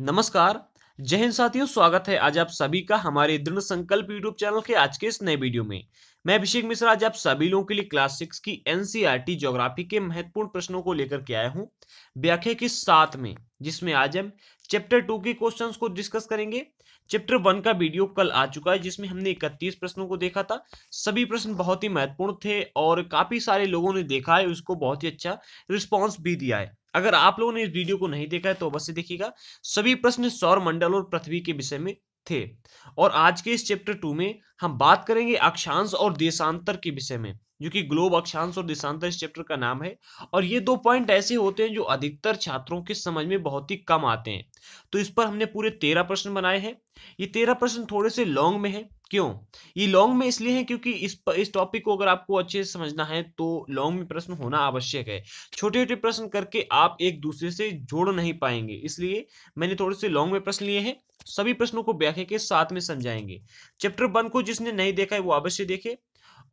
नमस्कार जय हिंद साथियों स्वागत है आज आप सभी का हमारे दृढ़ संकल्प यूट्यूब चैनल के आज के इस नए वीडियो में मैं अभिषेक मिश्रा आज आप सभी लोगों के लिए क्लास सिक्स की एनसीईआरटी ज्योग्राफी e के महत्वपूर्ण प्रश्नों को लेकर के आया हूं व्याख्या की साथ में जिसमें आज हम चैप्टर टू के क्वेश्चंस को डिस्कस करेंगे चैप्टर वन का वीडियो कल आ चुका है जिसमें हमने इकतीस प्रश्नों को देखा था सभी प्रश्न बहुत ही महत्वपूर्ण थे और काफी सारे लोगों ने देखा है उसको बहुत ही अच्छा रिस्पॉन्स भी दिया है अगर आप लोगों ने इस वीडियो को नहीं देखा है तो अवश्य देखिएगा सभी प्रश्न सौर मंडल और पृथ्वी के विषय में थे और आज के इस चैप्टर टू में हम बात करेंगे अक्षांश और देशांतर के विषय में जो कि ग्लोब अक्षांश और देशांतर इस चैप्टर का नाम है और ये दो पॉइंट ऐसे होते हैं जो अधिकतर छात्रों के समझ में बहुत ही कम आते हैं तो इस पर हमने पूरे तेरह प्रश्न बनाए हैं ये तेरह प्रश्न थोड़े से लॉन्ग में है क्यों ये लॉन्ग में इसलिए है क्योंकि इस इस टॉपिक को अगर आपको अच्छे से समझना है तो लॉन्ग में प्रश्न होना आवश्यक है छोटे छोटे प्रश्न करके आप एक दूसरे से जोड़ नहीं पाएंगे इसलिए मैंने थोड़े से लॉन्ग में प्रश्न लिए हैं सभी प्रश्नों को व्याख्या के साथ में समझाएंगे चैप्टर वन को जिसने नहीं देखा है वो अवश्य देखे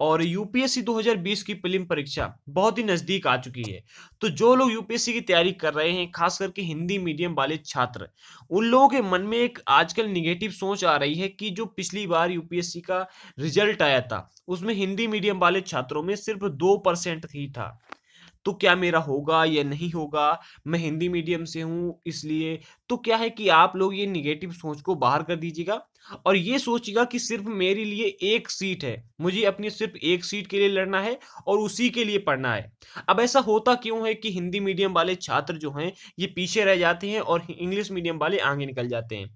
और यूपीएससी 2020 की प्रिलिम परीक्षा बहुत ही नज़दीक आ चुकी है तो जो लोग यूपीएससी की तैयारी कर रहे हैं खास करके हिंदी मीडियम वाले छात्र उन लोगों के मन में एक आजकल निगेटिव सोच आ रही है कि जो पिछली बार यूपीएससी का रिजल्ट आया था उसमें हिंदी मीडियम वाले छात्रों में सिर्फ दो परसेंट ही था तो क्या मेरा होगा या नहीं होगा मैं हिंदी मीडियम से हूँ इसलिए तो क्या है कि आप लोग ये निगेटिव सोच को बाहर कर दीजिएगा और ये सोचिएगा कि सिर्फ मेरे लिए एक सीट है मुझे अपनी सिर्फ एक सीट के लिए लड़ना है और उसी के लिए पढ़ना है अब ऐसा होता क्यों है कि हिंदी मीडियम वाले छात्र जो हैं ये पीछे रह जाते हैं और इंग्लिश मीडियम वाले आगे निकल जाते हैं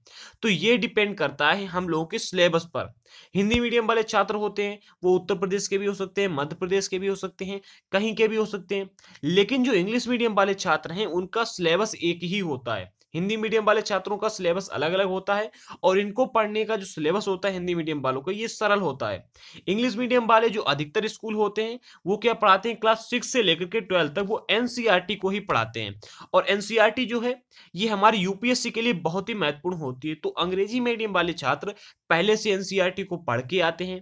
तो ये डिपेंड करता है हम लोगों के सिलेबस पर हिंदी मीडियम वाले छात्र होते हैं वो उत्तर प्रदेश के भी हो सकते हैं मध्य प्रदेश के भी हो सकते हैं कहीं के भी हो सकते हैं लेकिन जो इंग्लिश मीडियम वाले छात्र हैं उनका सिलेबस एक ही होता है हिंदी मीडियम वाले छात्रों का सिलेबस अलग अलग होता है और इनको पढ़ने का जो सिलेबस होता है हिंदी मीडियम वालों का ये सरल होता है इंग्लिश मीडियम वाले जो अधिकतर स्कूल होते हैं वो क्या पढ़ाते हैं क्लास सिक्स से लेकर के ट्वेल्थ तक वो एनसीईआरटी को ही पढ़ाते हैं और एनसीईआरटी जो है ये हमारे यूपीएससी के लिए बहुत ही महत्वपूर्ण होती है तो अंग्रेजी मीडियम वाले छात्र पहले से एनसीईआरटी को पढ़ के आते हैं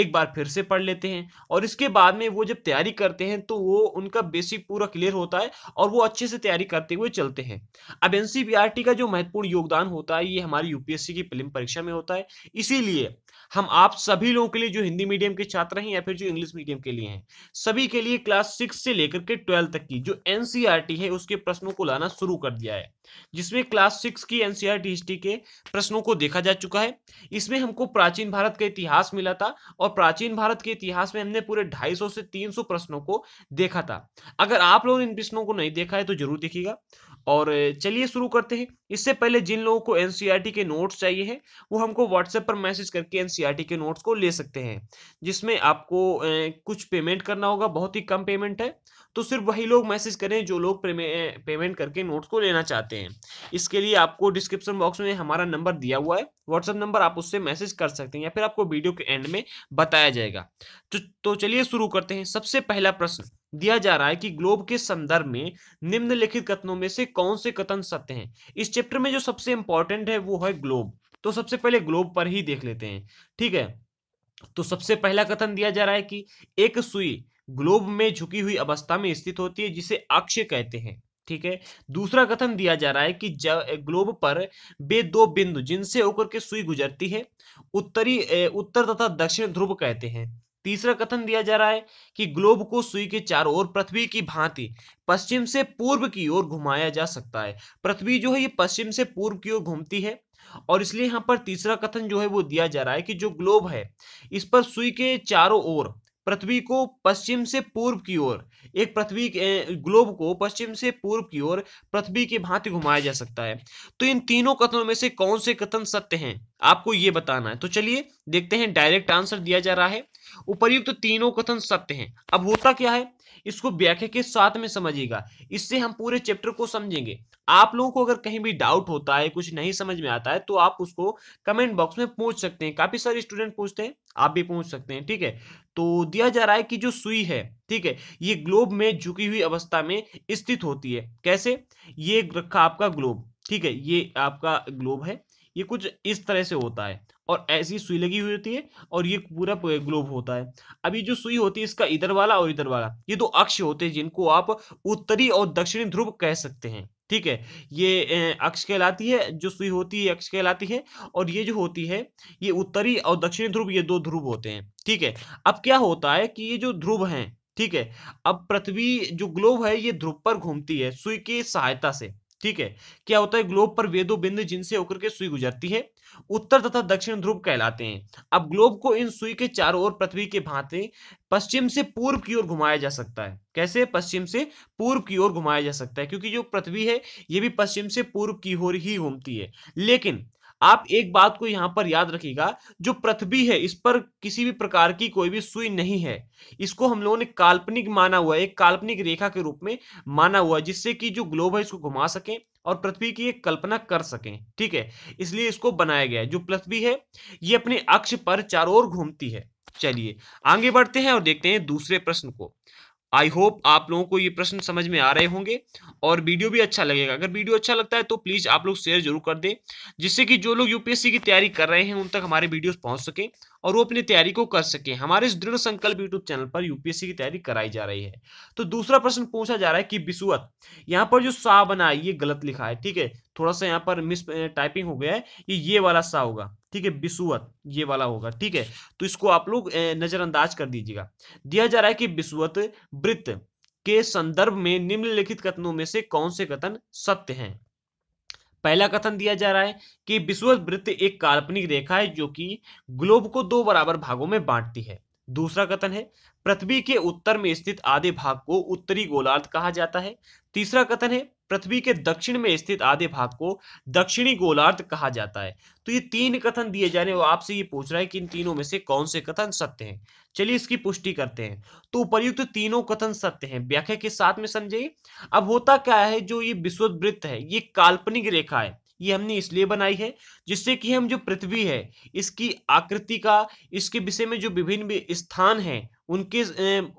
एक बार फिर से पढ़ लेते हैं और इसके बाद में वो जब तैयारी करते हैं तो वो उनका बेसिक पूरा क्लियर होता है और वो अच्छे से तैयारी करते हुए चलते हैं अब एनसी सीबीआरटी का जो महत्वपूर्ण योगदान होता है ये हमारी यूपीएससी की प्रीलिम परीक्षा में होता है इसीलिए हम आप सभी लोगों के लिए जो हिंदी मीडियम के छात्र हैं या फिर जो इंग्लिश मीडियम के लिए हैं सभी के लिए क्लास सिक्स से लेकर के ट्वेल्व तक की जो एनसीईआरटी e है उसके प्रश्नों को लाना शुरू कर दिया है जिसमें क्लास सिक्स की एनसीईआरटी हिस्ट्री e के प्रश्नों को देखा जा चुका है इसमें हमको प्राचीन भारत का इतिहास मिला था और प्राचीन भारत के इतिहास में हमने पूरे ढाई से तीन प्रश्नों को देखा था अगर आप लोगों ने इन प्रश्नों को नहीं देखा है तो जरूर देखिएगा और चलिए शुरू करते हैं इससे पहले जिन लोगों को एनसीईआरटी e के नोट्स चाहिए हैं वो हमको व्हाट्सएप पर मैसेज करके एनसीईआरटी e के नोट्स को ले सकते हैं जिसमें आपको कुछ पेमेंट करना होगा बहुत ही कम पेमेंट है तो सिर्फ वही लोग मैसेज करें जो लोग पेमेंट करके नोट्स को लेना चाहते हैं इसके लिए आपको डिस्क्रिप्शन बॉक्स में हमारा नंबर दिया हुआ है व्हाट्सअप नंबर आप उससे मैसेज कर सकते हैं या फिर आपको वीडियो के एंड में बताया जाएगा तो, तो चलिए शुरू करते हैं सबसे पहला प्रश्न दिया जा रहा है कि ग्लोब के संदर्भ में निम्नलिखित कथनों में से कौन से कथन सत्य हैं इस चैप्टर में जो सबसे इंपॉर्टेंट है वो है ग्लोब तो सबसे पहले ग्लोब पर ही देख लेते हैं ठीक है तो सबसे पहला कथन दिया जा रहा है कि एक सुई ग्लोब में झुकी हुई अवस्था में स्थित होती है जिसे अक्ष कहते हैं ठीक है दूसरा कथन दिया जा रहा है कि ग्लोब पर वे दो बिंदु जिनसे होकर के सुई गुजरती है उत्तरी उत्तर तथा दक्षिण ध्रुव कहते हैं तीसरा कथन दिया जा रहा है कि ग्लोब को सुई के चारों ओर पृथ्वी की भांति पश्चिम से पूर्व की ओर घुमाया जा सकता है पृथ्वी जो है ये पश्चिम से पूर्व की ओर घूमती है और इसलिए यहाँ पर तीसरा कथन जो है वो दिया जा रहा है कि जो ग्लोब है इस पर सुई के चारों ओर पृथ्वी को पश्चिम से पूर्व की ओर एक पृथ्वी ग्लोब को पश्चिम से पूर्व की ओर पृथ्वी के भांति घुमाया जा सकता है तो इन तीनों कथनों में से कौन से कथन सत्य हैं आपको ये बताना है तो चलिए देखते हैं डायरेक्ट आंसर दिया जा रहा है उपरयुक्त तो तीनों कथन सत्य हैं अब होता क्या है इसको व्याख्या के साथ में समझिएगा इससे हम पूरे चैप्टर को समझेंगे आप लोगों को अगर कहीं भी डाउट होता है कुछ नहीं समझ में आता है तो आप उसको कमेंट बॉक्स में पूछ सकते हैं काफी सारे स्टूडेंट पूछते हैं आप भी पूछ सकते हैं ठीक है तो दिया जा रहा है कि जो सुई है ठीक है ये ग्लोब में झुकी हुई अवस्था में स्थित होती है कैसे ये रखा आपका ग्लोब ठीक है ये आपका ग्लोब है ये कुछ इस तरह से होता है और ऐसी सुई लगी हुई होती है और ये पूरा ग्लोब होता है अभी जो सुई होती है इसका इधर वाला और इधर वाला ये दो अक्ष होते हैं जिनको आप उत्तरी और दक्षिणी ध्रुव कह सकते हैं ठीक है ये अक्ष कहलाती है जो सुई होती है अक्ष कहलाती है और ये जो होती है ये उत्तरी और दक्षिणी ध्रुव ये दो ध्रुव होते हैं ठीक है अब क्या होता है कि ये जो ध्रुव है ठीक है अब पृथ्वी जो ग्लोब है ये ध्रुव पर घूमती है सुई की सहायता से ठीक है क्या होता है ग्लोब पर वेदो बिंद जिनसे होकर के सुई गुजरती है उत्तर तथा दक्षिण ध्रुव कहलाते हैं अब ग्लोब को इन सुई के चारों ओर पृथ्वी के भांति पश्चिम से पूर्व की ओर घुमाया जा सकता है कैसे पश्चिम से पूर्व की ओर घुमाया जा सकता है क्योंकि जो पृथ्वी है ये भी पश्चिम से पूर्व की ओर ही घूमती है लेकिन आप एक बात को यहां पर याद रखिएगा जो पृथ्वी है इस पर किसी भी प्रकार की कोई भी सुई नहीं है इसको हम लोगों ने काल्पनिक माना हुआ है एक काल्पनिक रेखा के रूप में माना हुआ है जिससे कि जो ग्लोब है इसको घुमा सके और पृथ्वी की एक कल्पना कर सकें ठीक है इसलिए इसको बनाया गया है जो पृथ्वी है ये अपने अक्ष पर चारों ओर घूमती है चलिए आगे बढ़ते हैं और देखते हैं दूसरे प्रश्न को आई होप आप लोगों को ये प्रश्न समझ में आ रहे होंगे और वीडियो भी अच्छा लगेगा अगर वीडियो अच्छा लगता है तो प्लीज़ आप लोग शेयर जरूर कर दें जिससे कि जो लोग यूपीएससी की तैयारी कर रहे हैं उन तक हमारे वीडियोस पहुंच सके और वो अपनी तैयारी को कर सके हमारे इस दृढ़ संकल्प यूट्यूब चैनल पर यूपीएससी की तैयारी कराई जा रही है तो दूसरा प्रश्न पूछा जा रहा है कि बिसुअत यहाँ पर जो सा बना है ये गलत लिखा है ठीक है थोड़ा सा यहाँ पर मिस टाइपिंग हो गया है ये ये वाला सा होगा ठीक है बिसुअत ये वाला होगा ठीक है तो इसको आप लोग नजरअंदाज कर दीजिएगा दिया जा रहा है कि बिसुअत वृत्त के संदर्भ में निम्नलिखित कथनों में से कौन से कथन सत्य हैं पहला कथन दिया जा रहा है कि विश्वत वृत्त एक काल्पनिक रेखा है जो कि ग्लोब को दो बराबर भागों में बांटती है दूसरा कथन है पृथ्वी के उत्तर में स्थित आधे भाग को उत्तरी गोलार्ध कहा जाता है तीसरा कथन है पृथ्वी के दक्षिण में स्थित आधे भाग को दक्षिणी गोलार्ध कहा जाता है तो ये तीन कथन दिए जाने वो आपसे ये पूछ रहा है कि इन तीनों में से कौन से कथन सत्य हैं चलिए इसकी पुष्टि करते हैं तो उपयुक्त तो तीनों कथन सत्य हैं व्याख्या के साथ में समझे अब होता क्या है जो ये विश्ववृत्त है ये काल्पनिक रेखा है ये हमने इसलिए बनाई है जिससे कि हम जो पृथ्वी है इसकी आकृति का इसके विषय में जो विभिन्न स्थान है उनके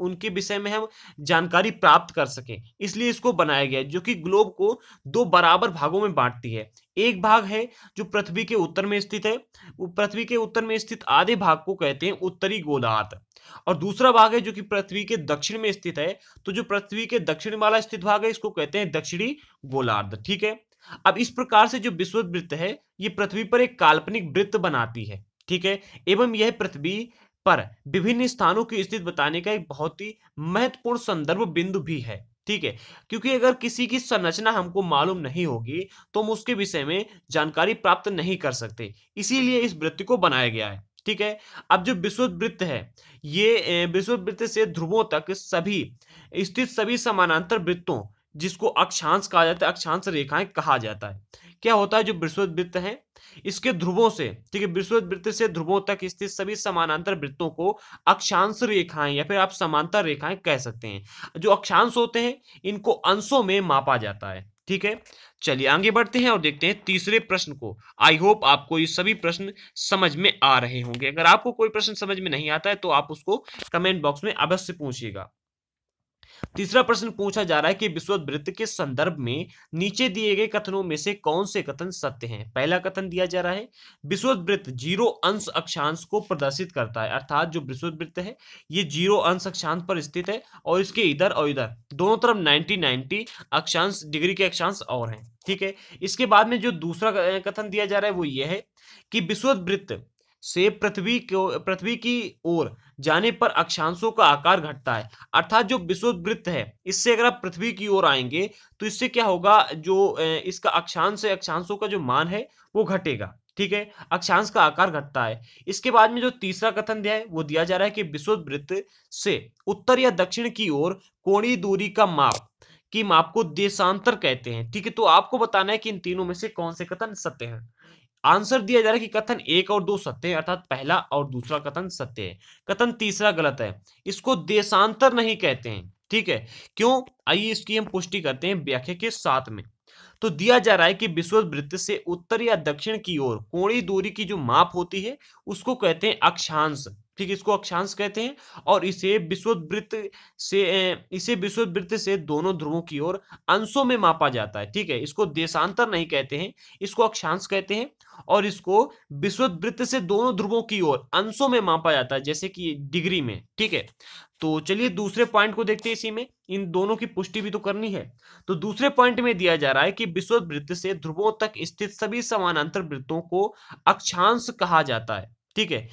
उनके विषय में हम जानकारी प्राप्त कर सके इसलिए इसको बनाया गया जो कि ग्लोब को दो बराबर भागों में बांटती है एक भाग है जो पृथ्वी के उत्तर में स्थित है वो पृथ्वी के उत्तर में स्थित आधे भाग को कहते हैं उत्तरी गोलार्ध और दूसरा भाग है जो कि पृथ्वी के दक्षिण में स्थित है तो जो पृथ्वी के दक्षिण वाला स्थित भाग है इसको कहते हैं दक्षिणी गोलार्ध ठीक है अब इस प्रकार से जो विश्व वृत्त है ये पृथ्वी पर एक काल्पनिक वृत्त बनाती है ठीक है एवं यह पृथ्वी पर विभिन्न स्थानों की स्थिति बताने का एक बहुत ही महत्वपूर्ण संदर्भ बिंदु भी है ठीक है क्योंकि अगर किसी की संरचना हमको मालूम नहीं होगी तो हम उसके विषय में जानकारी प्राप्त नहीं कर सकते इसीलिए इस वृत्ति को बनाया गया है ठीक है अब जो विश्व वृत्त है ये विश्व वृत्त से ध्रुवों तक सभी स्थित सभी समानांतर वृत्तों जिसको अक्षांश कहा जाता है अक्षांश रेखाएं कहा जाता है क्या होता है जो विश्व वृत्त है इसके ध्रुवों से ठीक है विश्व वृत्त से ध्रुवों तक स्थित सभी समानांतर वृत्तों को अक्षांश रेखाएं या फिर आप समांतर रेखाएं कह सकते हैं जो अक्षांश होते हैं इनको अंशों में मापा जाता है ठीक है चलिए आगे बढ़ते हैं और देखते हैं तीसरे प्रश्न को आई होप आपको ये सभी प्रश्न समझ में आ रहे होंगे अगर आपको कोई प्रश्न समझ में नहीं आता है तो आप उसको कमेंट बॉक्स में अवश्य पूछिएगा तीसरा प्रश्न पूछा जा रहा है कि विश्व वृत्त के संदर्भ में नीचे दिए गए कथनों में से कौन से कथन सत्य हैं पहला कथन दिया जा रहा है विश्व वृत्त जीरो अंश अक्षांश को प्रदर्शित करता है अर्थात जो विश्व वृत्त है ये जीरो अंश अक्षांश पर स्थित है और इसके इधर और इधर दोनों तरफ नाइनटी नाइनटी अक्षांश डिग्री के अक्षांश और हैं ठीक है इसके बाद में जो दूसरा कथन दिया जा रहा है वो ये है कि विश्व वृत्त से पृथ्वी को पृथ्वी की ओर जाने पर अक्षांशों का आकार घटता है अर्थात जो वृत्त है इससे अगर आप पृथ्वी की ओर आएंगे तो इससे क्या होगा जो इसका अक्षांश है अक्षांशों का जो मान है वो घटेगा ठीक है अक्षांश का आकार घटता है इसके बाद में जो तीसरा कथन दिया है वो दिया जा रहा है कि वृत्त से उत्तर या दक्षिण की ओर कोणी दूरी का माप की माप को देशांतर कहते हैं ठीक है तो आपको बताना है कि इन तीनों में से कौन से कथन सत्य हैं आंसर दिया जा रहा है कि कथन एक और दो सत्य है अर्थात पहला और दूसरा कथन सत्य है कथन तीसरा गलत है इसको देशांतर नहीं कहते हैं ठीक है क्यों आइए इसकी हम पुष्टि करते हैं व्याख्या के साथ में तो दिया जा रहा है कि विश्व वृत्त से उत्तर या दक्षिण की ओर कोणी दूरी की जो माप होती है उसको कहते हैं अक्षांश ठीक इसको अक्षांश कहते हैं और इसे विश्वोदृत से इसे विश्वोदृत से दोनों ध्रुवों की ओर अंशों में मापा जाता है ठीक है इसको देशांतर नहीं कहते हैं इसको अक्षांश कहते हैं और इसको विश्वोदृत से दोनों ध्रुवों की ओर अंशों में मापा जाता है जैसे कि डिग्री में ठीक है तो चलिए दूसरे पॉइंट को देखते हैं इसी में इन दोनों की पुष्टि भी तो करनी है तो दूसरे पॉइंट में दिया जा रहा है कि वृत्त से ध्रुवों तक स्थित सभी समानांतर वृत्तों को अक्षांश कहा जाता है ठीक है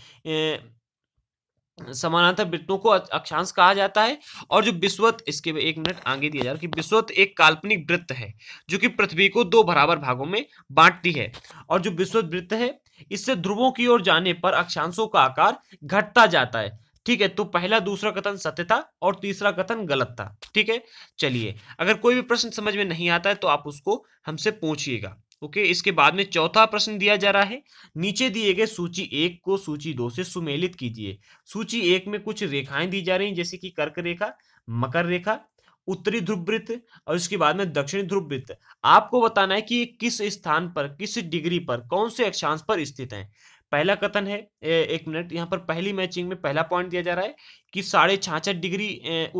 समानांतर वृत्तों को अक्षांश कहा जाता है और जो विश्वत इसके एक मिनट आगे दिया जा रहा है कि विश्वत एक काल्पनिक वृत्त है जो कि पृथ्वी को दो बराबर भागों में बांटती है और जो विश्वत वृत्त है इससे ध्रुवों की ओर जाने पर अक्षांशों का आकार घटता जाता है ठीक है तो पहला दूसरा कथन सत्य था और तीसरा कथन गलत था ठीक है चलिए अगर कोई भी प्रश्न समझ में नहीं आता है तो आप उसको हमसे पूछिएगा ओके इसके बाद में चौथा प्रश्न दिया जा रहा है नीचे दिए गए सूची एक को सूची दो से सुमेलित कीजिए सूची एक में कुछ रेखाएं दी जा रही हैं जैसे कि कर्क रेखा मकर रेखा उत्तरी ध्रुव वृत्त और इसके बाद में दक्षिणी ध्रुव वृत्त आपको बताना है कि ये किस स्थान पर किस डिग्री पर कौन से अक्षांश पर स्थित है पहला कथन है एक मिनट यहाँ पर पहली मैचिंग में पहला पॉइंट दिया जा रहा है कि साढ़े छाछठ डिग्री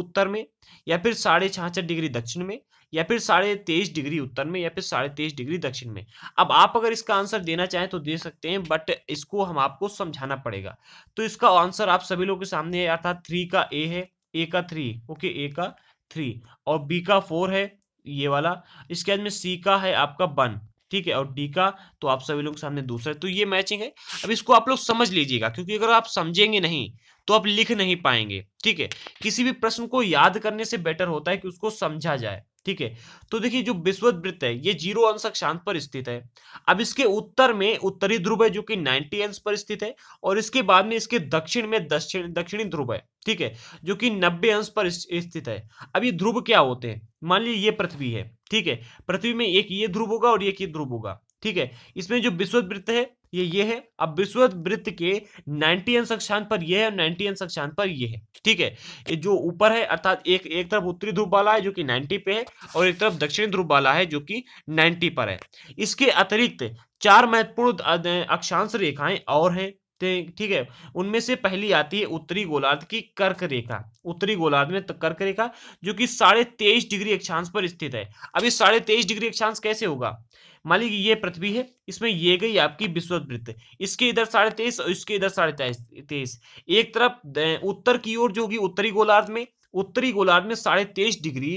उत्तर में या फिर साढ़े छाछठ डिग्री दक्षिण में या फिर साढ़े तेईस डिग्री उत्तर में या फिर साढ़े तेईस डिग्री दक्षिण में अब आप अगर इसका आंसर देना चाहें तो दे सकते हैं बट इसको हम आपको समझाना पड़ेगा तो इसका आंसर आप सभी लोगों के सामने है अर्थात थ्री का ए है ए का थ्री ओके ए का थ्री और बी का फोर है ये वाला इसके बाद में सी का है आपका वन ठीक है और डी का तो आप सभी लोग सामने दूसरा तो ये मैचिंग है अब इसको आप लोग समझ लीजिएगा क्योंकि अगर आप समझेंगे नहीं तो आप लिख नहीं पाएंगे ठीक है किसी भी प्रश्न को याद करने से बेटर होता है कि उसको समझा जाए ठीक है तो देखिए जो वृत्त है ये जीरो अंश अक्षांत पर स्थित है अब इसके उत्तर में उत्तरी ध्रुव है जो कि 90 अंश पर स्थित है और इसके बाद में इसके दक्षिण में दक्षिण दक्षिणी ध्रुव है ठीक है जो कि 90 अंश पर स्थित है अब ये ध्रुव क्या होते हैं मान लीजिए ये पृथ्वी है ठीक है पृथ्वी में एक ये ध्रुव होगा और एक ये ध्रुव होगा ठीक है इसमें जो विश्वत वृत्त है ये ये है अब विश्वत वृत्त के 90 अक्षांश पर ये है और 90 अक्षांश पर ये है ठीक है ये जो ऊपर है अर्थात एक एक तरफ उत्तरी ध्रुव वाला है जो कि 90 पे है और एक तरफ दक्षिण ध्रुव वाला है जो कि 90 पर है इसके अतिरिक्त चार महत्वपूर्ण अक्षांश रेखाएं और हैं ठीक है उनमें से पहली आती है उत्तरी गोलार्ध की कर्क रेखा उत्तरी गोलार्ध में कर्क रेखा जो कि साढ़े तेईस डिग्री अक्षांश पर स्थित है अब इस साढ़े तेईस डिग्री अक्षांश कैसे होगा मान लीजिए ये पृथ्वी है इसमें ये गई आपकी वृत्त इसके इधर साढ़े तेईस और इसके इधर साढ़े तेईस एक तरफ उत्तर की ओर जो होगी उत्तरी गोलार्ध में उत्तरी गोलार्ध में साढ़े तेईस डिग्री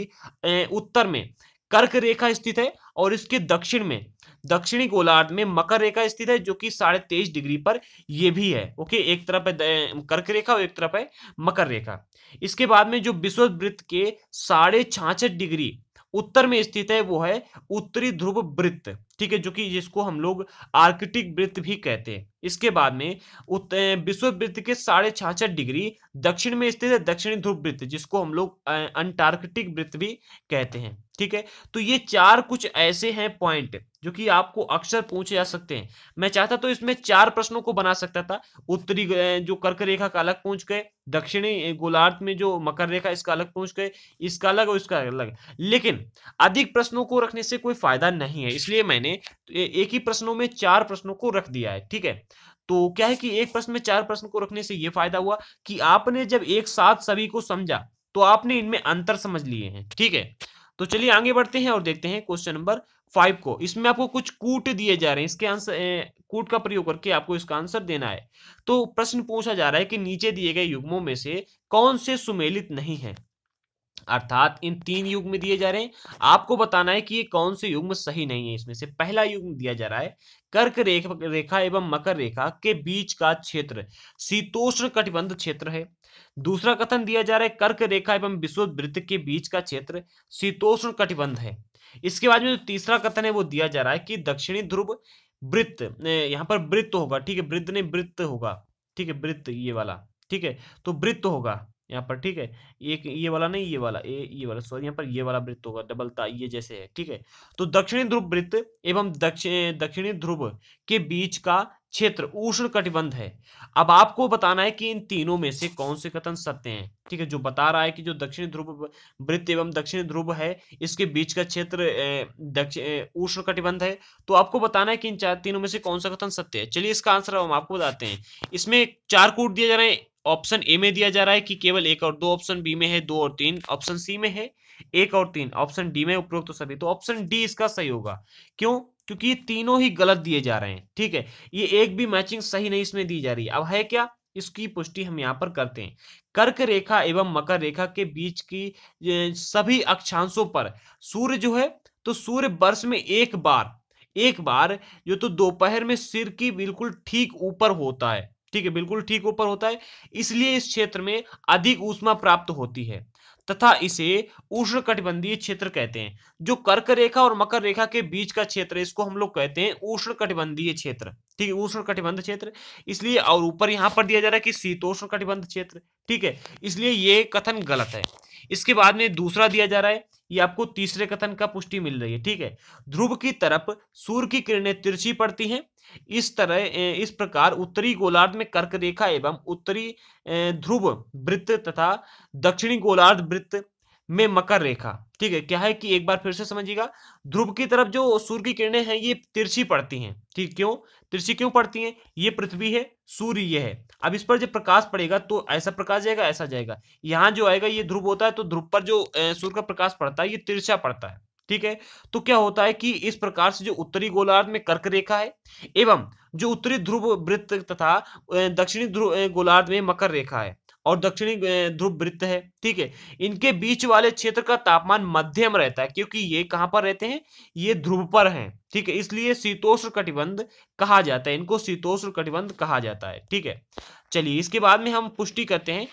उत्तर में कर्क रेखा स्थित है और इसके दक्षिण में दक्षिणी गोलार्ध में मकर रेखा स्थित है जो कि साढ़े तेईस डिग्री पर यह भी है ओके एक तरफ है कर्क रेखा और एक तरफ है मकर रेखा इसके बाद में जो विश्व वृत्त के साढ़े छाछठ डिग्री उत्तर में स्थित है वो है उत्तरी ध्रुव वृत्त ठीक है जो कि जिसको हम लोग आर्कटिक वृत्त भी कहते हैं इसके बाद में विश्व वृत्त के साढ़े छाछठ डिग्री दक्षिण में स्थित है दक्षिणी ध्रुव वृत्त जिसको हम लोग अंटार्कटिक वृत्त भी कहते हैं ठीक है तो ये चार कुछ ऐसे हैं पॉइंट जो कि आपको अक्सर पूछे जा सकते हैं मैं चाहता तो इसमें चार प्रश्नों को बना सकता था उत्तरी जो कर्क रेखा का अलग पूछ गए दक्षिणी गोलार्ध में जो मकर रेखा इसका अलग पूछ गए इसका अलग और इसका अलग लेकिन अधिक प्रश्नों को रखने से कोई फायदा नहीं है इसलिए मैंने मैंने तो एक ही प्रश्नों में चार प्रश्नों को रख दिया है ठीक है तो क्या है कि एक प्रश्न में चार प्रश्न को रखने से ये फायदा हुआ कि आपने जब एक साथ सभी को समझा तो आपने इनमें अंतर समझ लिए हैं ठीक है तो चलिए आगे बढ़ते हैं और देखते हैं क्वेश्चन नंबर फाइव को इसमें आपको कुछ कूट दिए जा रहे हैं इसके आंसर कूट का प्रयोग करके आपको इसका आंसर देना है तो प्रश्न पूछा जा रहा है कि नीचे दिए गए युग्मों में से कौन से सुमेलित नहीं है अर्थात इन तीन युग्म दिए जा रहे हैं आपको बताना है कि ये कौन से युग्म सही नहीं है इसमें से पहला युग्म दिया जा रहा है कर्क रेख, रेखा एवं मकर रेखा के बीच का क्षेत्र शीतोष्ण कटिबंध क्षेत्र है दूसरा कथन दिया जा रहा है कर्क रेखा एवं विश्व वृत्त के बीच का क्षेत्र शीतोष्ण कटिबंध है इसके बाद में जो तीसरा कथन है वो दिया जा रहा है कि दक्षिणी ध्रुव वृत्त यहाँ पर वृत्त होगा ठीक है वृद्ध ने वृत्त होगा ठीक है वृत्त ये वाला ठीक है तो वृत्त होगा यहाँ पर ठीक है एक ये वाला नहीं ये वाला ए ये वाला सॉरी यहाँ पर ये वाला वृत्त होगा डबल ये जैसे है ठीक है तो दक्षिणी ध्रुव वृत्त एवं दक्षिणी ध्रुव के बीच का क्षेत्र उष्ण कटिबंध है अब आपको बताना है कि इन तीनों में से कौन से कथन सत्य हैं ठीक है जो बता रहा है कि जो दक्षिणी ध्रुव वृत्त एवं दक्षिणी ध्रुव है इसके बीच का क्षेत्र उष्ण कटिबंध है तो आपको बताना है कि इन चार तीनों में से कौन सा कथन सत्य है चलिए इसका आंसर हम आपको बताते हैं इसमें चार कूट दिए जा रहे हैं ऑप्शन ए में दिया जा रहा है कि केवल एक और दो ऑप्शन बी में है दो और तीन ऑप्शन सी में है एक और तीन ऑप्शन डी में उपरोक्त तो सभी तो ऑप्शन डी इसका सही होगा क्यों क्योंकि ये तीनों ही गलत दिए जा रहे हैं ठीक है ये एक भी मैचिंग सही नहीं इसमें दी जा रही है अब है क्या इसकी पुष्टि हम यहाँ पर करते हैं कर्क रेखा एवं मकर रेखा के बीच की सभी अक्षांशों पर सूर्य जो है तो सूर्य वर्ष में एक बार एक बार जो तो दोपहर में सिर की बिल्कुल ठीक ऊपर होता है ठीक है बिल्कुल ठीक ऊपर होता है इसलिए इस क्षेत्र में अधिक ऊष्मा प्राप्त होती है तथा इसे उष्ण कटिबंधीय क्षेत्र कहते हैं जो कर्क रेखा और मकर रेखा के बीच का क्षेत्र इसको हम लोग कहते हैं उष्ण कटिबंधीय क्षेत्र ठीक है उष्ण कटिबंध क्षेत्र इसलिए और ऊपर यहां पर दिया जा रहा है कि शीतोष्ण कटिबंध क्षेत्र ठीक है इसलिए ये कथन गलत है इसके बाद में दूसरा दिया जा रहा है ये आपको तीसरे कथन का पुष्टि मिल रही है ठीक है ध्रुव की तरफ सूर्य की किरणें तिरछी पड़ती हैं इस तरह इस प्रकार उत्तरी गोलार्ध में कर्क रेखा एवं उत्तरी ध्रुव वृत्त तथा दक्षिणी गोलार्ध वृत्त में मकर रेखा ठीक है क्या है कि एक बार फिर से समझिएगा ध्रुव की तरफ जो सूर्य की किरणें हैं ये तिरछी पड़ती हैं ठीक क्यों तिरछी क्यों पड़ती हैं ये पृथ्वी है सूर्य ये है अब इस पर जब प्रकाश पड़ेगा तो ऐसा प्रकाश जाएगा ऐसा जाएगा यहाँ जो आएगा ये ध्रुव होता है तो ध्रुव पर जो सूर्य का प्रकाश पड़ता है ये तिरछा पड़ता है ठीक है तो क्या होता है कि इस प्रकार से जो उत्तरी गोलार्ध में कर्क रेखा है एवं जो उत्तरी ध्रुव वृत्त तथा दक्षिणी ध्रुव गोलार्ध में मकर रेखा है और दक्षिणी ध्रुव वृत्त है ठीक है इनके बीच वाले क्षेत्र का तापमान मध्यम रहता है क्योंकि ये कहाँ पर रहते हैं ये ध्रुव पर हैं ठीक है इसलिए शीतोष्ण कटिबंध कहा जाता है इनको शीतोष्ण कटिबंध कहा जाता है ठीक है चलिए इसके बाद में हम पुष्टि करते हैं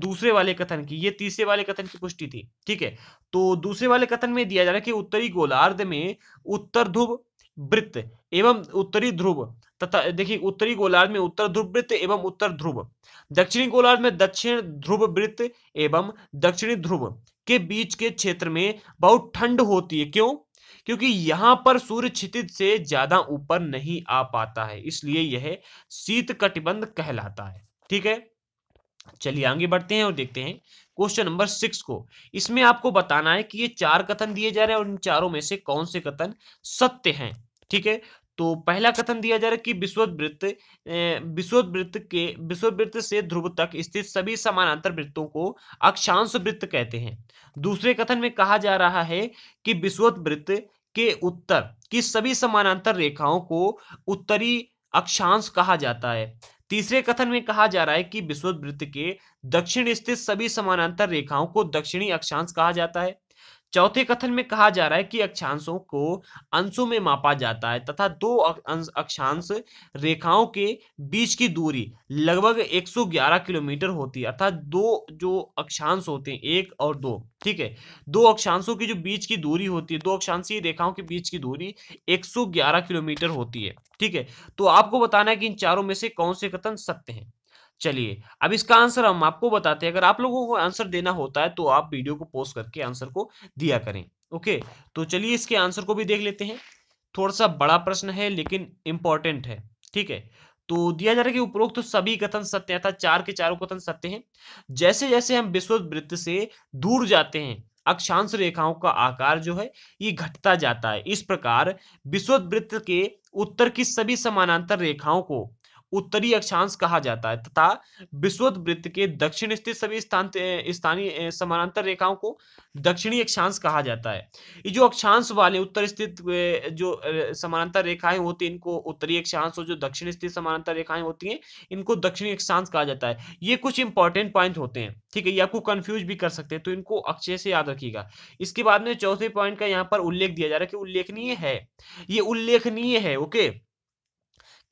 दूसरे वाले कथन की ये तीसरे वाले कथन की पुष्टि थी ठीक है तो दूसरे वाले कथन में दिया जा रहा है कि उत्तरी गोलार्ध में उत्तर ध्रुव वृत्त एवं उत्तरी ध्रुव तथा देखिए उत्तरी गोलार्ध में उत्तर ध्रुव वृत्त एवं उत्तर ध्रुव दक्षिणी गोलार्ध में दक्षिण ध्रुव वृत्त एवं दक्षिणी ध्रुव के बीच के क्षेत्र में बहुत ठंड होती है क्यों क्योंकि यहां पर सूर्य क्षितिज से ज्यादा ऊपर नहीं आ पाता है इसलिए यह शीत कटिबंध कहलाता है ठीक है चलिए आगे बढ़ते हैं और देखते हैं क्वेश्चन नंबर सिक्स को इसमें आपको बताना है कि ये चार कथन दिए जा रहे हैं और इन चारों में से कौन से कथन सत्य हैं ठीक है तो पहला कथन दिया जा रहा है कि विश्ववृत्त विश्ववृत्त के विश्ववृत्त से ध्रुव तक स्थित सभी समानांतर वृत्तों को अक्षांश वृत्त कहते हैं दूसरे कथन में कहा जा रहा है कि विश्ववृत्त के उत्तर की सभी समानांतर रेखाओं को उत्तरी अक्षांश कहा जाता है तीसरे कथन में कहा जा रहा है कि विश्ववृत्त के दक्षिण स्थित सभी समानांतर रेखाओं को दक्षिणी अक्षांश कहा जाता है चौथे कथन में कहा जा रहा है कि अक्षांशों को अंशों में मापा जाता है तथा दो अक्षांश रेखाओं के बीच की दूरी लगभग 111 किलोमीटर होती है अर्थात दो जो अक्षांश होते हैं एक और दो ठीक है दो अक्षांशों की जो बीच की दूरी होती है दो अक्षांशीय रेखाओं के बीच की दूरी 111 किलोमीटर होती है ठीक है तो आपको बताना है कि इन चारों में से कौन से कथन सत्य हैं चलिए अब इसका आंसर हम आपको बताते हैं अगर आप लोगों को आंसर देना होता है तो आप वीडियो को पोस्ट करके आंसर को दिया करें ओके तो चलिए इसके आंसर को भी देख लेते हैं थोड़ा सा बड़ा प्रश्न है लेकिन इंपॉर्टेंट है ठीक है तो दिया जा रहा है कि उपरोक्त तो सभी कथन सत्य था चार के चारों कथन सत्य हैं जैसे जैसे हम विश्व वृत्त से दूर जाते हैं अक्षांश रेखाओं का आकार जो है ये घटता जाता है इस प्रकार विश्व वृत्त के उत्तर की सभी समानांतर रेखाओं को उत्तरी अक्षांश कहा जाता है तथा विश्वत वृत्त के दक्षिण स्थित सभी स्थान स्थानीय समानांतर रेखाओं को दक्षिणी अक्षांश कहा जाता है ये जो अक्षांश वाले उत्तर स्थित जो समानांतर रेखाएं होती हैं इनको उत्तरी अक्षांश और जो दक्षिण स्थित समानांतर रेखाएं होती हैं इनको दक्षिणी अक्षांश कहा जाता है ये कुछ इंपॉर्टेंट पॉइंट होते हैं ठीक है ये आपको कंफ्यूज भी कर सकते हैं तो इनको अच्छे से याद रखिएगा इसके बाद में चौथे पॉइंट का यहाँ पर उल्लेख दिया जा रहा है कि उल्लेखनीय है ये उल्लेखनीय है ओके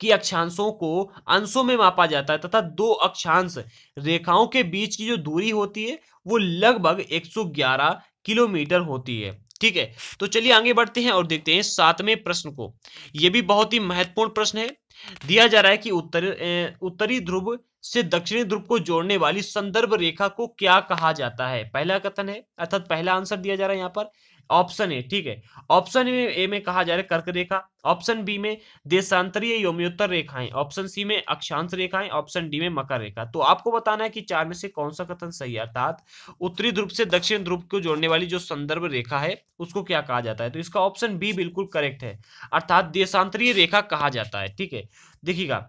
कि अक्षांशों को अंशों में मापा जाता है तथा दो अक्षांश रेखाओं के बीच की जो दूरी होती है वो लगभग 111 किलोमीटर होती है ठीक है तो चलिए आगे बढ़ते हैं और देखते हैं सातवें प्रश्न को यह भी बहुत ही महत्वपूर्ण प्रश्न है दिया जा रहा है कि उत्तर उत्तरी ध्रुव से दक्षिणी ध्रुव को जोड़ने वाली संदर्भ रेखा को क्या कहा जाता है पहला कथन है अर्थात पहला आंसर दिया जा रहा है यहाँ पर ऑप्शन ए ठीक है ऑप्शन ए में कहा जा रहा है कर्क रेखा ऑप्शन बी में देशांतरीय योमयोत्तर रेखाएं ऑप्शन सी में अक्षांश रेखाएं ऑप्शन डी में मकर रेखा तो आपको बताना है कि चार में से कौन सा कथन सही है अर्थात उत्तरी ध्रुव से दक्षिण ध्रुव को जोड़ने वाली जो संदर्भ रेखा है उसको क्या कहा जाता है तो इसका ऑप्शन बी बिल्कुल करेक्ट है अर्थात देशांतरीय रेखा कहा जाता है ठीक है देखिएगा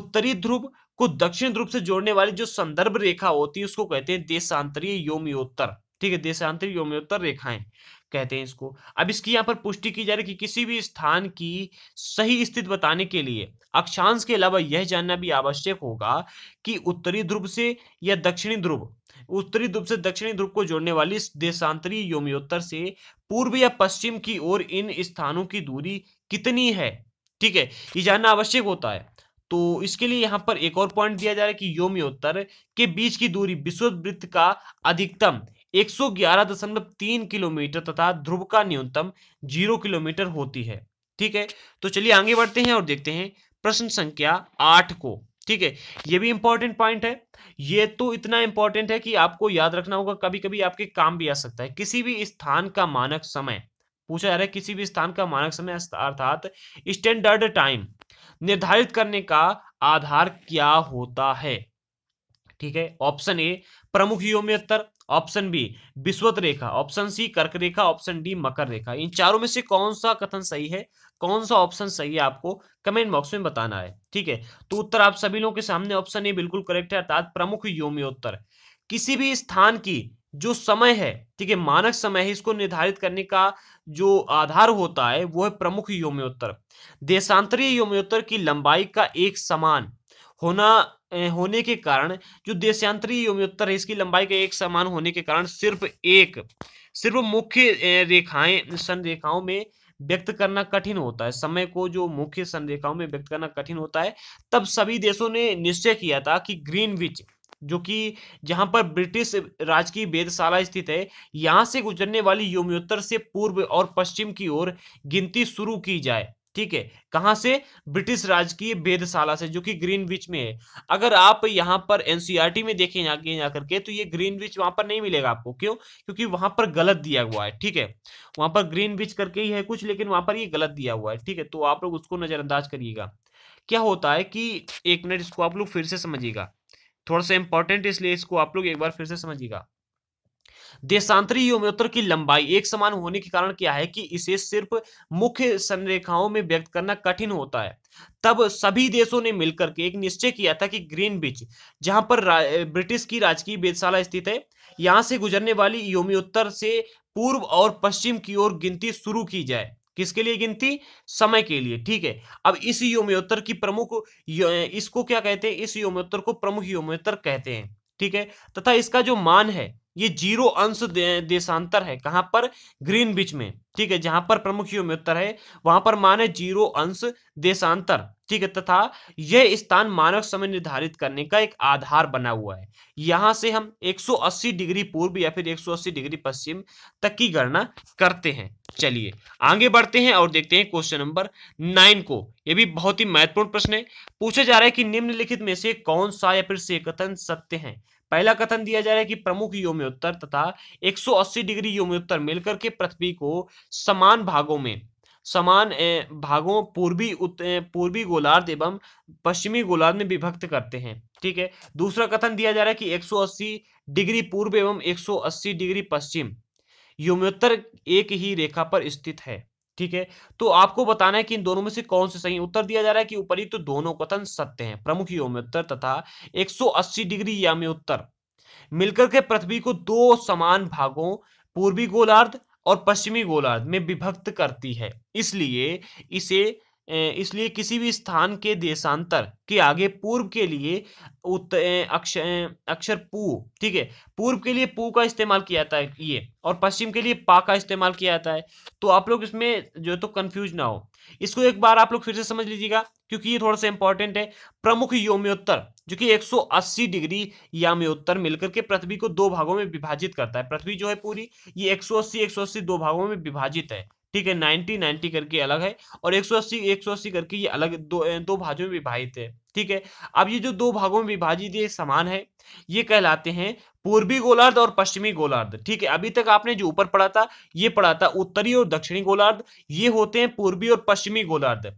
उत्तरी ध्रुव को दक्षिण ध्रुव से जोड़ने वाली जो संदर्भ रेखा होती है उसको कहते हैं देशांतरीय योमयोत्तर ठीक है देशांतरीय योम्योत्तर रेखाएं कहते हैं इसको अब इसकी यहाँ पर पुष्टि की जा रही है कि किसी भी स्थान की सही स्थिति बताने के लिए अक्षांश के अलावा यह जानना भी आवश्यक होगा कि उत्तरी ध्रुव से या दक्षिणी ध्रुव उत्तरी ध्रुव से दक्षिणी ध्रुव को जोड़ने वाली देशांतरी योमयोत्तर से पूर्व या पश्चिम की ओर इन स्थानों की दूरी कितनी है ठीक है ये जानना आवश्यक होता है तो इसके लिए यहाँ पर एक और पॉइंट दिया जा रहा है कि योमयोत्तर के बीच की दूरी विश्व वृत्त का अधिकतम 111.3 किलोमीटर तथा ध्रुव का न्यूनतम जीरो किलोमीटर होती है ठीक है तो चलिए आगे बढ़ते हैं और देखते हैं प्रश्न संख्या आठ को ठीक है ये भी इंपॉर्टेंट पॉइंट है ये तो इतना इंपॉर्टेंट है कि आपको याद रखना होगा कभी कभी आपके काम भी आ सकता है किसी भी स्थान का मानक समय पूछा जा रहा है किसी भी स्थान का मानक समय अर्थात स्टैंडर्ड टाइम निर्धारित करने का आधार क्या होता है ठीक है ऑप्शन ए प्रमुख योम उत्तर ऑप्शन बी विश्वत रेखा ऑप्शन सी कर्क रेखा ऑप्शन डी मकर रेखा इन चारों में से कौन सा कथन सही है कौन सा ऑप्शन सही है आपको कमेंट बॉक्स में बताना है ठीक है तो उत्तर आप सभी लोगों के सामने ऑप्शन ए बिल्कुल करेक्ट है अर्थात प्रमुख योम्योत्तर किसी भी स्थान की जो समय है ठीक है मानक समय है इसको निर्धारित करने का जो आधार होता है वो है प्रमुख योम्योत्तर देशांतरीय योम्योत्तर की लंबाई का एक समान होना होने के कारण जो देशांतरी योमोत्तर है इसकी लंबाई के एक समान होने के कारण सिर्फ एक सिर्फ मुख्य रेखाएं संरेखाओं में व्यक्त करना कठिन होता है समय को जो मुख्य संरेखाओं में व्यक्त करना कठिन होता है तब सभी देशों ने निश्चय किया था कि ग्रीनविच जो कि जहां पर ब्रिटिश राज की वेदशाला स्थित है यहां से गुजरने वाली योमोत्तर से पूर्व और पश्चिम की ओर गिनती शुरू की जाए ठीक है कहां से ब्रिटिश राजकीय वेदशाला से जो कि ग्रीनविच में है अगर आप यहाँ पर एनसीईआरटी e में देखें के जाकर करके तो ये ग्रीनविच वहां पर नहीं मिलेगा आपको क्यों क्योंकि वहां पर गलत दिया हुआ है ठीक है वहां पर ग्रीनविच करके ही है कुछ लेकिन वहां पर ये गलत दिया हुआ है ठीक है तो आप लोग उसको नजरअंदाज करिएगा क्या होता है कि एक मिनट इसको आप लोग फिर से समझिएगा थोड़ा सा इंपॉर्टेंट इसलिए इसको आप लोग एक बार फिर से समझिएगा देशांतरी योम्योत्तर की लंबाई एक समान होने के कारण क्या है कि इसे सिर्फ मुख्य संरेखाओं में व्यक्त करना कठिन होता है तब सभी देशों ने मिलकर के एक निश्चय किया था कि ग्रीन बीच जहां पर ब्रिटिश की राजकीय वेदशाला स्थित है यहां से गुजरने वाली योम्योत्तर से पूर्व और पश्चिम की ओर गिनती शुरू की जाए किसके लिए गिनती समय के लिए ठीक है अब इस योम्योत्तर की प्रमुख इसको क्या कहते हैं इस योम्योत्तर को प्रमुख योम्योत्तर कहते हैं ठीक है तथा इसका जो मान है ये जीरो अंश देशांतर है कहां पर ग्रीन बीच में ठीक है जहां पर प्रमुख उत्तर है वहां पर मान जीरो अंश देशांतर ठीक है तथा यह स्थान मानक समय निर्धारित करने का एक आधार बना हुआ है यहां से हम 180 डिग्री पूर्व या फिर 180 डिग्री पश्चिम तक की गणना करते हैं चलिए आगे बढ़ते हैं और देखते हैं क्वेश्चन नंबर नाइन को यह भी बहुत ही महत्वपूर्ण प्रश्न है पूछा जा रहा है कि निम्नलिखित में से कौन सा या फिर से कथन सत्य है पहला कथन दिया जा रहा है कि प्रमुख योम्योत्तर तथा 180 डिग्री योम्योत्तर मिलकर के पृथ्वी को समान भागों में समान भागों पूर्वी पूर्वी गोलार्ध एवं पश्चिमी गोलार्ध में विभक्त करते हैं ठीक है दूसरा कथन दिया जा रहा है कि 180 डिग्री पूर्व एवं 180 डिग्री पश्चिम योम्योत्तर एक ही रेखा पर स्थित है ठीक है तो आपको बताना है कि इन दोनों में से कौन से सही उत्तर दिया जा रहा है कि उपरी तो दोनों कथन सत्य हैं प्रमुख उत्तर तथा 180 डिग्री याम्योत्तर मिलकर के पृथ्वी को दो समान भागों पूर्वी गोलार्ध और पश्चिमी गोलार्ध में विभक्त करती है इसलिए इसे इसलिए किसी भी स्थान के देशांतर के आगे पूर्व के लिए उत अक्षर अक्षर पू ठीक है पूर्व के लिए पू का इस्तेमाल किया जाता है ये और पश्चिम के लिए पा का इस्तेमाल किया जाता है तो आप लोग इसमें जो तो कंफ्यूज ना हो इसको एक बार आप लोग फिर से समझ लीजिएगा क्योंकि ये थोड़ा सा इंपॉर्टेंट है प्रमुख योम्योत्तर जो कि 180 डिग्री याम्योत्तर मिलकर के पृथ्वी को दो भागों में विभाजित करता है पृथ्वी जो है पूरी ये 180 180 दो भागों में विभाजित है ठीक है नाइनटी नाइनटी करके अलग है और एक सौ अस्सी एक सौ अस्सी करके ये अलग दो दो भाजों में विभाजित है ठीक है अब ये जो दो भागों में विभाजित ये समान है ये कहलाते हैं पूर्वी गोलार्ध और पश्चिमी गोलार्ध ठीक है अभी तक आपने जो ऊपर पढ़ा था ये पढ़ा था उत्तरी और दक्षिणी गोलार्ध ये होते हैं पूर्वी और पश्चिमी गोलार्ध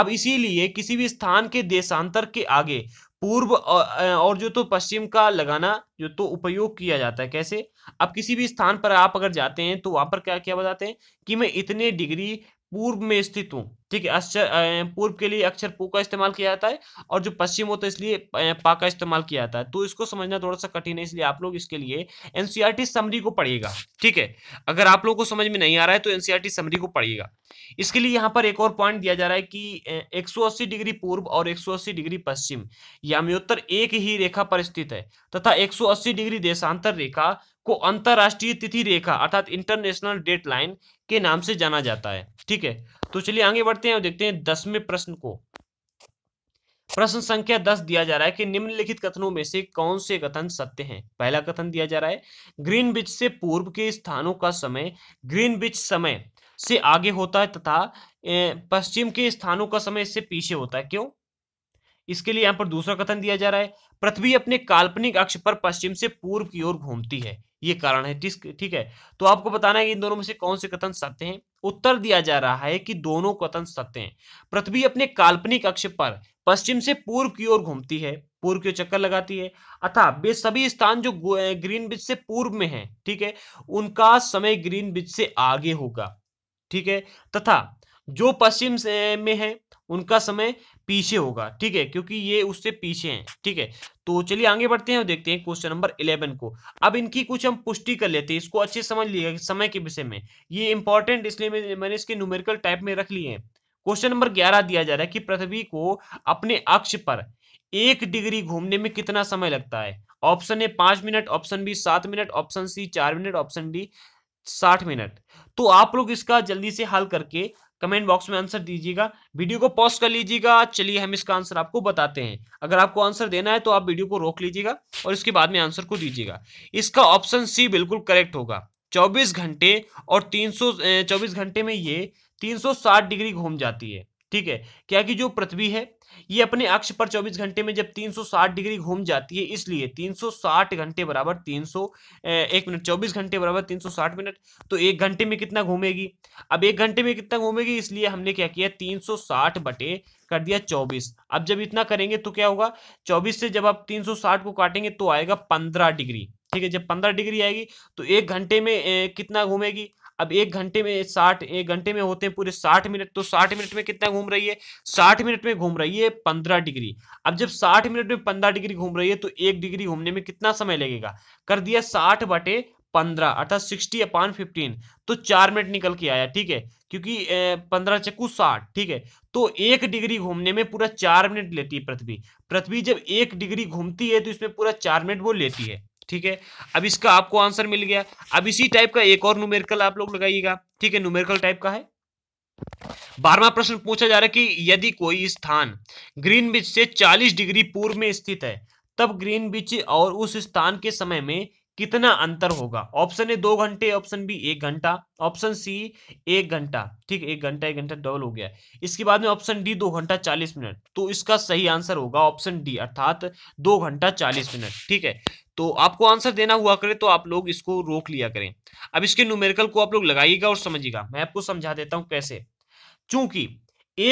अब इसीलिए किसी भी स्थान के देशांतर के आगे पूर्व और जो तो पश्चिम का लगाना जो तो उपयोग किया जाता है कैसे अब किसी भी स्थान पर आप अगर जाते हैं तो वहां पर क्या क्या बताते हैं कि मैं इतने डिग्री पूर्व में स्थित हूँ ठीक है अक्षर पूर्व के लिए अक्षर पू का इस्तेमाल किया जाता है और जो पश्चिम होता तो है इसलिए पा का इस्तेमाल किया जाता है तो इसको समझना थोड़ा सा कठिन है इसलिए आप लोग इसके लिए एनसीईआरटी e समरी को पढ़िएगा ठीक है अगर आप लोग को समझ में नहीं आ रहा है तो एनसीईआरटी e समरी को पढ़िएगा इसके लिए यहाँ पर एक और पॉइंट दिया जा रहा है कि एक डिग्री पूर्व और एक डिग्री पश्चिम यामोत्तर एक ही रेखा पर स्थित है तथा एक डिग्री देशांतर रेखा को अंतरराष्ट्रीय तिथि रेखा अर्थात इंटरनेशनल डेट लाइन के नाम से जाना जाता है ठीक है तो चलिए आगे बढ़ते हैं और देखते हैं दसवें प्रश्न को प्रश्न संख्या दस दिया जा रहा है कि निम्नलिखित कथनों में से कौन से कथन सत्य हैं पहला कथन दिया जा रहा है ग्रीन बिच से पूर्व के स्थानों का समय ग्रीन बिच समय से आगे होता है तथा पश्चिम के स्थानों का समय इससे पीछे होता है क्यों इसके लिए यहाँ पर दूसरा कथन दिया जा रहा है पृथ्वी अपने काल्पनिक अक्ष पर पश्चिम से पूर्व की ओर घूमती है ये कारण है ठीक है तो आपको बताना है कि इन दोनों में से कौन से कथन सत्य हैं उत्तर दिया जा रहा है कि दोनों कथन सत्य हैं पृथ्वी अपने काल्पनिक अक्ष पर पश्चिम से पूर्व की ओर घूमती है पूर्व की ओर चक्कर लगाती है अथा वे सभी स्थान जो ग्रीन ब्रिज से पूर्व में हैं ठीक है उनका समय ग्रीन ब्रिज से आगे होगा ठीक है तथा जो पश्चिम में है उनका समय पीछे होगा ठीक है क्योंकि ये उससे पीछे हैं ठीक है तो चलिए आगे बढ़ते हैं और देखते हैं क्वेश्चन नंबर इलेवन को अब इनकी कुछ हम पुष्टि कर लेते हैं इसको अच्छे समझ लिएगा समय के विषय में ये इंपॉर्टेंट इसलिए मैंने इसके न्यूमेरिकल टाइप में रख लिए हैं क्वेश्चन नंबर ग्यारह दिया जा रहा है कि पृथ्वी को अपने अक्ष पर एक डिग्री घूमने में कितना समय लगता है ऑप्शन ए पांच मिनट ऑप्शन बी सात मिनट ऑप्शन सी चार मिनट ऑप्शन डी साठ मिनट तो आप लोग इसका जल्दी से हल करके कमेंट बॉक्स में आंसर दीजिएगा वीडियो को पॉज कर लीजिएगा चलिए हम इसका आंसर आपको बताते हैं अगर आपको आंसर देना है तो आप वीडियो को रोक लीजिएगा और इसके बाद में आंसर को दीजिएगा इसका ऑप्शन सी बिल्कुल करेक्ट होगा 24 घंटे और 300 24 घंटे में ये 360 डिग्री घूम जाती है ठीक है क्या कि जो पृथ्वी है ये अपने अक्ष पर 24 घंटे में जब 360 डिग्री घूम जाती है इसलिए 360 घंटे बराबर 300 एक मिनट 24 घंटे बराबर 360 मिनट तो एक घंटे में कितना घूमेगी अब एक घंटे में कितना घूमेगी इसलिए हमने क्या किया 360 बटे कर दिया 24 अब जब इतना करेंगे तो क्या होगा 24 से जब आप 360 को काटेंगे तो आएगा 15 डिग्री ठीक है जब 15 डिग्री आएगी तो एक घंटे में कितना घूमेगी अब एक घंटे में साठ एक घंटे में होते हैं पूरे साठ मिनट तो साठ मिनट में कितना घूम रही है साठ मिनट में घूम रही है पंद्रह डिग्री अब जब साठ मिनट में पंद्रह डिग्री घूम रही है तो एक डिग्री घूमने में कितना समय लगेगा कर दिया साठ बटे पंद्रह अर्थात सिक्सटी अपॉन फिफ्टीन तो चार मिनट निकल के आया ठीक है क्योंकि पंद्रह चक्कू साठ ठीक है तो एक डिग्री घूमने में पूरा चार मिनट लेती है पृथ्वी पृथ्वी जब एक डिग्री घूमती है तो इसमें पूरा चार मिनट वो लेती है ठीक है अब इसका आपको आंसर मिल गया अब इसी टाइप का एक और न्यूमेरिकल आप लोग लगाइएगा ठीक है न्यूमेरिकल टाइप का है बारहवा प्रश्न पूछा जा रहा है कि यदि कोई स्थान ग्रीन बीच से 40 डिग्री पूर्व में स्थित है तब ग्रीन बीच और उस स्थान के समय में कितना अंतर होगा ऑप्शन ए दो घंटे ऑप्शन बी एक घंटा ऑप्शन सी एक घंटा ठीक एक घंटा एक घंटा डबल हो गया इसके बाद में ऑप्शन डी दो घंटा चालीस मिनट तो इसका सही आंसर होगा ऑप्शन डी अर्थात दो घंटा चालीस मिनट ठीक है तो आपको आंसर देना हुआ करे तो आप लोग इसको रोक लिया करें अब इसके न्यूमेरिकल को आप लोग लगाइएगा और समझिएगा मैं आपको समझा देता हूं कैसे चूंकि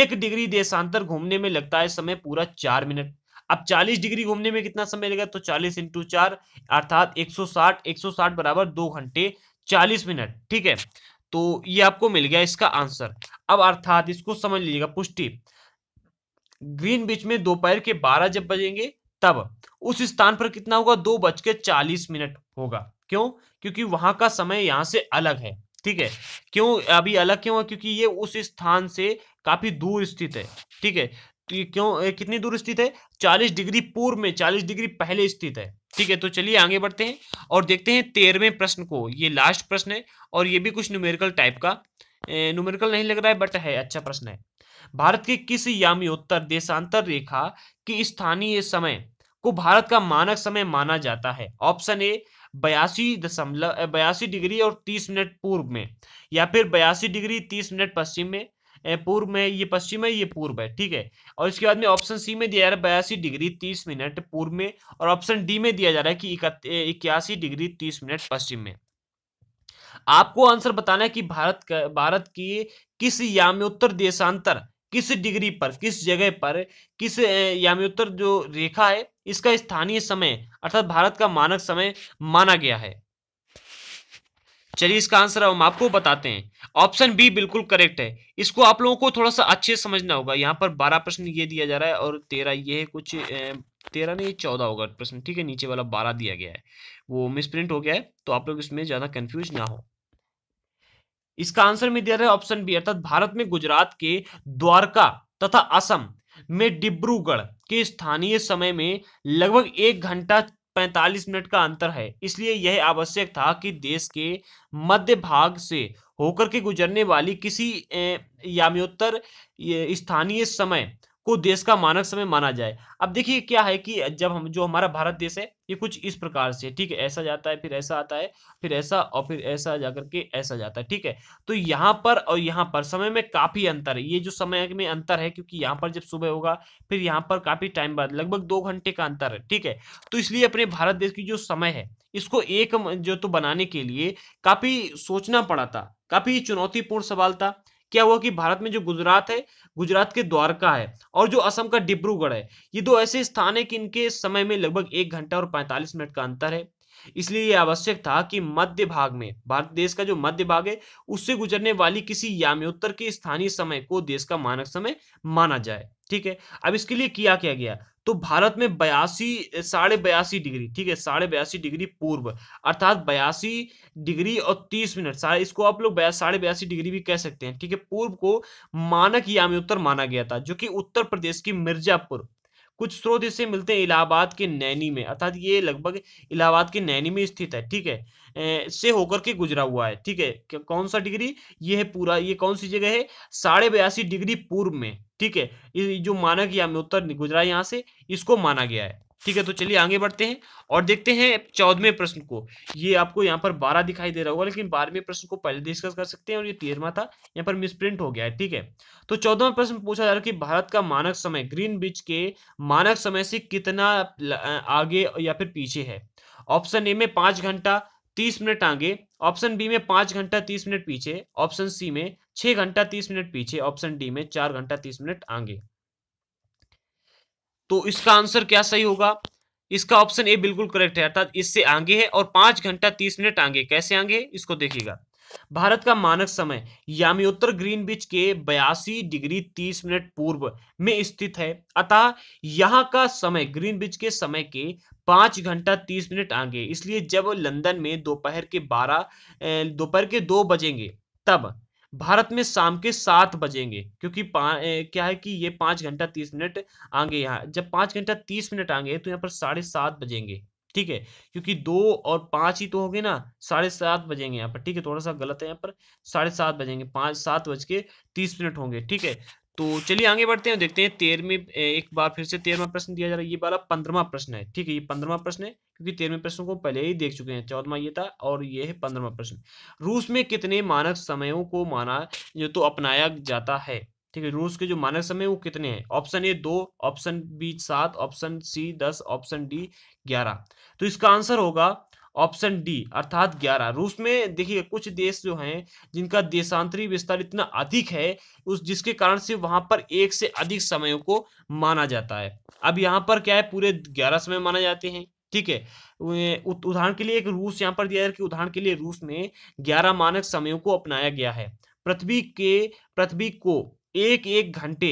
एक डिग्री देशांतर घूमने में लगता है समय पूरा चार मिनट अब 40 डिग्री घूमने में कितना समय लगेगा तो 40 इंटू चार अर्थात 160 160 बराबर दो घंटे 40 मिनट ठीक है तो ये आपको मिल गया इसका आंसर अब अर्थात इसको समझ लीजिएगा पुष्टि ग्रीन बीच में दोपहर के 12 जब बजेंगे तब उस स्थान पर कितना होगा दो बज के चालीस मिनट होगा क्यों क्योंकि वहां का समय यहाँ से अलग है ठीक है क्यों अभी अलग क्यों है क्योंकि ये उस स्थान से काफी दूर स्थित है ठीक है क्यों कितनी दूर स्थित है 40 डिग्री पूर्व में 40 डिग्री पहले स्थित है ठीक है तो चलिए आगे बढ़ते हैं और देखते हैं तेरहवें प्रश्न को ये लास्ट प्रश्न है और ये भी कुछ न्यूमेरिकल टाइप का न्यूमेरिकल नहीं लग रहा है बट है अच्छा प्रश्न है भारत के किस याम्योत्तर देशांतर रेखा की स्थानीय समय को भारत का मानक समय माना जाता है ऑप्शन ए बयासी दशमलव बयासी डिग्री और तीस मिनट पूर्व में या फिर बयासी डिग्री तीस मिनट पश्चिम में पूर्व में ये पश्चिम है ये पूर्व है ठीक है और इसके बाद में ऑप्शन सी में दिया जा रहा है बयासी डिग्री तीस मिनट पूर्व में और ऑप्शन डी में दिया जा रहा है कि इक्यासी डिग्री तीस मिनट पश्चिम में आपको आंसर बताना है कि भारत का भारत की किस याम्योत्तर देशांतर किस डिग्री पर किस जगह पर किस याम्योत्तर जो रेखा है इसका स्थानीय समय अर्थात भारत का मानक समय माना गया है चलिए इसका आंसर हम आपको बताते हैं ऑप्शन बी बिल्कुल करेक्ट है इसको आप लोगों को थोड़ा सा अच्छे से समझना होगा यहाँ पर बारह प्रश्न ये दिया जा रहा है और तेरह ये है कुछ तेरह नहीं चौदह होगा प्रश्न ठीक है नीचे वाला बारह दिया गया है वो मिसप्रिंट हो गया है तो आप लोग इसमें ज़्यादा कन्फ्यूज ना हो इसका आंसर में दिया रहा है ऑप्शन बी अर्थात भारत में गुजरात के द्वारका तथा असम में डिब्रूगढ़ के स्थानीय समय में लगभग एक घंटा 45 मिनट का अंतर है इसलिए यह आवश्यक था कि देश के मध्य भाग से होकर के गुजरने वाली किसी याम्योत्तर स्थानीय समय को देश का मानक समय माना जाए अब देखिए क्या है कि जब हम जो हमारा भारत देश है ये कुछ इस प्रकार से ठीक है ऐसा जाता है फिर ऐसा आता है फिर ऐसा और फिर ऐसा जाकर के ऐसा जाता है ठीक है तो यहाँ पर और यहाँ पर समय में काफी अंतर है ये जो समय में अंतर है क्योंकि यहाँ पर जब सुबह होगा फिर यहाँ पर काफी टाइम बाद लगभग दो घंटे का अंतर है ठीक है तो इसलिए अपने भारत देश की जो समय है इसको एक जो तो बनाने के लिए काफी सोचना पड़ा था काफी चुनौतीपूर्ण सवाल था क्या हुआ कि भारत में जो गुजरात है गुजरात के द्वारका है और जो असम का डिब्रूगढ़ है ये दो ऐसे स्थान है कि इनके समय में लगभग एक घंटा और पैंतालीस मिनट का अंतर है इसलिए यह आवश्यक था कि मध्य भाग में भारत देश का जो मध्य भाग है उससे गुजरने वाली किसी याम्योत्तर के स्थानीय समय को देश का मानक समय माना जाए ठीक है अब इसके लिए किया क्या गया तो भारत में बयासी साढ़े बयासी डिग्री ठीक है साढ़े बयासी डिग्री पूर्व अर्थात बयासी डिग्री और तीस मिनट सारे इसको आप लोग साढ़े बयासी डिग्री भी कह सकते हैं ठीक है पूर्व को मानक उत्तर माना गया था जो कि उत्तर प्रदेश की मिर्जापुर कुछ स्रोत इससे मिलते हैं इलाहाबाद के नैनी में अर्थात ये लगभग इलाहाबाद के नैनी में स्थित है ठीक है से होकर के गुजरा हुआ है ठीक है कौन सा डिग्री ये है पूरा ये कौन सी जगह है साढ़े बयासी डिग्री पूर्व में ठीक है जो माना गया उत्तर गुजरा यहाँ से इसको माना गया है ठीक है तो चलिए आगे बढ़ते हैं और देखते हैं चौदहवें प्रश्न को ये आपको यहाँ पर बारह दिखाई दे रहा होगा लेकिन बारहवें प्रश्न को पहले डिस्कस कर सकते हैं और ये तेरहवा था यहाँ पर मिसप्रिंट हो गया है ठीक है तो चौदहवा प्रश्न पूछा जा रहा है कि भारत का मानक समय ग्रीन बीच के मानक समय से कितना आगे या फिर पीछे है ऑप्शन ए में पांच घंटा तीस मिनट आगे ऑप्शन बी में पांच घंटा तीस मिनट पीछे ऑप्शन सी में छह घंटा तीस मिनट पीछे ऑप्शन डी में चार घंटा तीस मिनट आगे तो इसका आंसर क्या सही होगा इसका ऑप्शन ए बिल्कुल करेक्ट है अर्थात इससे आगे है और पांच घंटा तीस मिनट आगे कैसे आगे इसको देखिएगा भारत का मानक समय यामियोत्तर ग्रीन बीच के बयासी डिग्री तीस मिनट पूर्व में स्थित है अतः यहां का समय ग्रीन बीच के समय के पांच घंटा तीस मिनट आगे इसलिए जब लंदन में दोपहर के बारह दोपहर के दो बजेंगे तब भारत में शाम के सात बजेंगे क्योंकि ए, क्या है कि ये पांच घंटा तीस मिनट आगे यहाँ जब पांच घंटा तीस मिनट आगे तो यहाँ पर साढ़े सात बजेंगे ठीक है क्योंकि दो और पांच ही तो हो गए ना साढ़े सात बजेंगे यहाँ पर ठीक है थोड़ा सा गलत है यहाँ पर साढ़े सात बजेंगे पांच सात बज के तीस मिनट होंगे ठीक है तो चलिए आगे बढ़ते हैं देखते हैं तेरहवें एक बार फिर से तेरहवा प्रश्न दिया जा रहा है ये वाला पंद्रवा प्रश्न है ठीक है ये पंद्रवा प्रश्न है क्योंकि तेरहवें प्रश्न को पहले ही देख चुके हैं चौदवा ये था और ये है पंद्रवा प्रश्न रूस में कितने मानक समयों को माना जो तो अपनाया जाता है ठीक है रूस के जो मानक समय वो कितने हैं ऑप्शन ए दो ऑप्शन बी सात ऑप्शन सी दस ऑप्शन डी ग्यारह तो इसका आंसर होगा ऑप्शन डी अर्थात ग्यारह रूस में देखिए कुछ देश जो हैं जिनका देशांतरी विस्तार इतना अधिक है उस जिसके कारण से वहां पर एक से अधिक समयों को माना जाता है अब यहाँ पर क्या है पूरे ग्यारह समय माना जाते हैं ठीक है उदाहरण के लिए एक रूस यहाँ पर दिया है कि उदाहरण के लिए रूस में ग्यारह मानक समयों को अपनाया गया है पृथ्वी के पृथ्वी को एक एक घंटे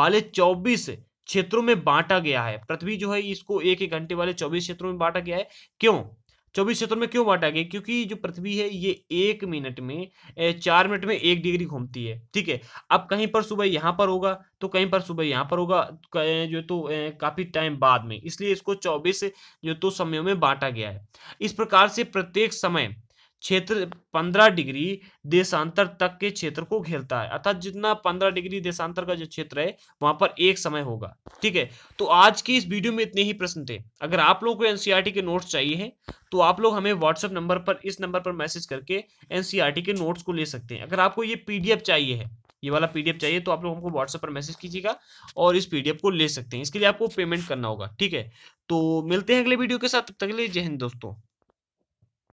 वाले चौबीस क्षेत्रों में बांटा गया है पृथ्वी जो है इसको एक एक घंटे वाले चौबीस क्षेत्रों में बांटा गया है क्यों चौबीस क्षेत्रों में क्यों बांटा गया क्योंकि जो पृथ्वी है ये एक मिनट में चार मिनट में एक डिग्री घूमती है ठीक है अब कहीं पर सुबह यहाँ पर होगा तो कहीं पर सुबह यहाँ पर होगा जो तो काफी टाइम बाद में इसलिए इसको चौबीस जो तो समयों में बांटा गया है इस प्रकार से प्रत्येक समय क्षेत्र 15 डिग्री देशांतर तक के क्षेत्र को घेरता है अर्थात जितना 15 डिग्री देशांतर का जो क्षेत्र है वहां पर एक समय होगा ठीक है तो आज की इस वीडियो में इतने ही प्रश्न थे अगर आप लोगों को एनसीईआरटी के नोट्स चाहिए हैं तो आप लोग हमें व्हाट्सएप नंबर पर इस नंबर पर मैसेज करके एनसीईआरटी के नोट्स को ले सकते हैं अगर आपको ये पीडीएफ चाहिए है ये वाला पीडीएफ चाहिए तो आप लोग हमको व्हाट्सएप पर मैसेज कीजिएगा और इस पीडीएफ को ले सकते हैं इसके लिए आपको पेमेंट करना होगा ठीक है तो मिलते हैं अगले वीडियो के साथ तब तक के लिए जय हिंद दोस्तों